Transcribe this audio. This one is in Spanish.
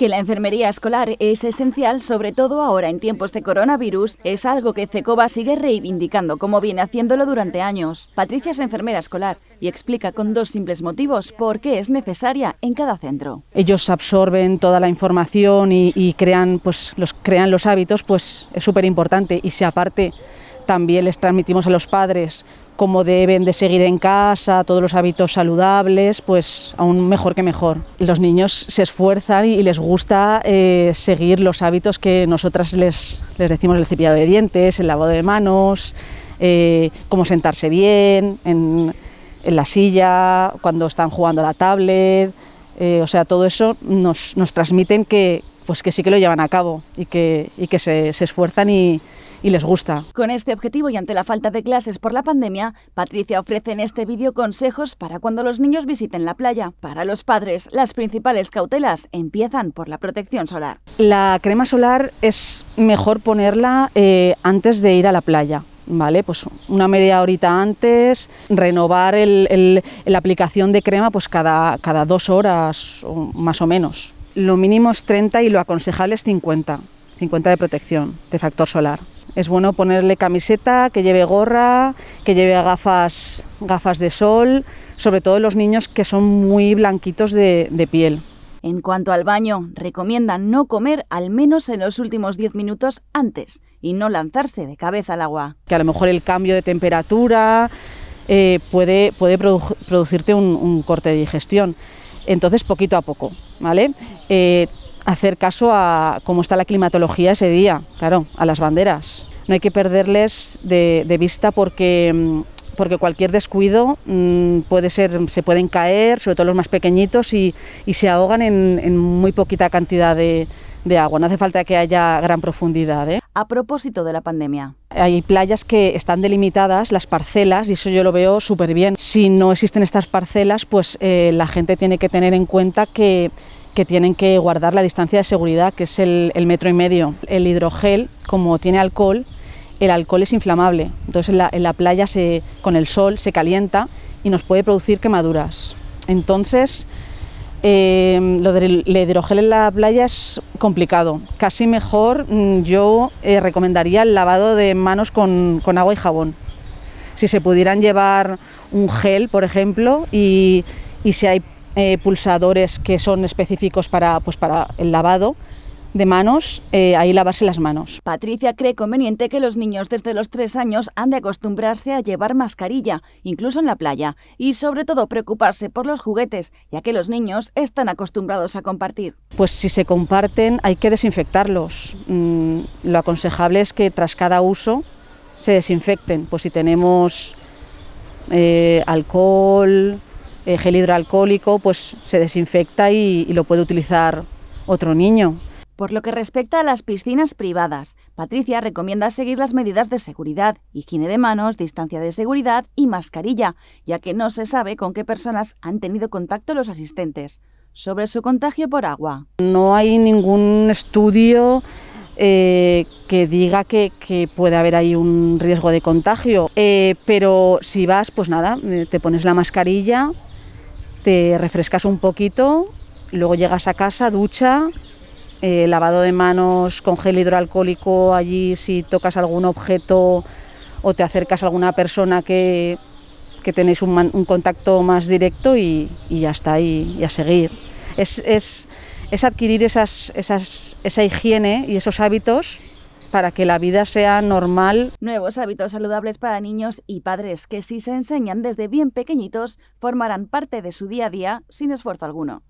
Que la enfermería escolar es esencial, sobre todo ahora en tiempos de coronavirus, es algo que CECOBA sigue reivindicando como viene haciéndolo durante años. Patricia es enfermera escolar y explica con dos simples motivos por qué es necesaria en cada centro. Ellos absorben toda la información y, crean, pues, los, crean los hábitos, pues es súper importante y se aparte también les transmitimos a los padres cómo deben de seguir en casa, todos los hábitos saludables, pues aún mejor que mejor. Los niños se esfuerzan y les gusta eh, seguir los hábitos que nosotras les, les decimos, el cepillado de dientes, el lavado de manos, eh, cómo sentarse bien, en, la silla, cuando están jugando a la tablet, eh, o sea, todo eso nos, transmiten que, pues que sí que lo llevan a cabo y que, que se, se esfuerzan y, y les gusta. Con este objetivo y ante la falta de clases por la pandemia, Patricia ofrece en este vídeo consejos para cuando los niños visiten la playa. Para los padres, las principales cautelas empiezan por la protección solar. La crema solar es mejor ponerla eh, antes de ir a la playa. ¿vale? Pues una media horita antes, renovar la aplicación de crema pues cada, cada dos horas más o menos. Lo mínimo es 30 y lo aconsejable es 50, 50 de protección de factor solar. Es bueno ponerle camiseta, que lleve gorra, que lleve gafas, gafas de sol, sobre todo los niños que son muy blanquitos de, piel. En cuanto al baño, recomiendan no comer al menos en los últimos 10 minutos antes y no lanzarse de cabeza al agua. Que a lo mejor el cambio de temperatura eh, puede, producirte un, corte de digestión. Entonces, poquito a poco, ¿vale? Eh, hacer caso a cómo está la climatología ese día, claro, a las banderas. No hay que perderles de, vista porque, mm, porque cualquier descuido mm, puede ser, se pueden caer, sobre todo los más pequeñitos, y, se ahogan en, muy poquita cantidad de, agua. No hace falta que haya gran profundidad. ¿eh? A propósito de la pandemia. Hay playas que están delimitadas, las parcelas, y eso yo lo veo súper bien. Si no existen estas parcelas, pues eh, la gente tiene que tener en cuenta que que tienen que guardar la distancia de seguridad, que es el, metro y medio. El hidrogel, como tiene alcohol, el alcohol es inflamable, entonces en la, playa se, con el sol se calienta y nos puede producir quemaduras. Entonces, em, lo del hidrogel en la playa es complicado. Casi mejor mm, yo eh, recomendaría el lavado de manos con, agua y jabón. Si se pudieran llevar un gel, por ejemplo, y si hay eh, pulsadores que son específicos para, pues para el lavado de manos, eh, ahí lavarse las manos. Patricia cree conveniente que los niños desde los tres años han de acostumbrarse a llevar mascarilla, incluso en la playa, y sobre todo preocuparse por los juguetes, ya que los niños están acostumbrados a compartir. Pues si se comparten hay que desinfectarlos. Mm, lo aconsejable es que tras cada uso se desinfecten, pues si tenemos eh, alcohol, eh, gel hidroalcohólico, pues se desinfecta y, lo puede utilizar otro niño. Por lo que respecta a las piscinas privadas, Patricia recomienda seguir las medidas de seguridad, higiene de manos, distancia de seguridad y mascarilla, ya que no se sabe con qué personas han tenido contacto los asistentes. Sobre su contagio por agua. No hay ningún estudio eh, que diga que, puede haber ahí un riesgo de contagio, eh, pero si vas, pues nada, te pones la mascarilla, te refrescas un poquito, luego llegas a casa, ducha, eh, lavado de manos con gel hidroalcohólico allí si tocas algún objeto o te acercas a alguna persona que, que tenéis un, contacto más directo y, y ya está, ahí, y a seguir. Es, es, es adquirir esas, esas, esa higiene y esos hábitos para que la vida sea normal. Nuevos hábitos saludables para niños y padres que si se enseñan desde bien pequeñitos formarán parte de su día a día sin esfuerzo alguno.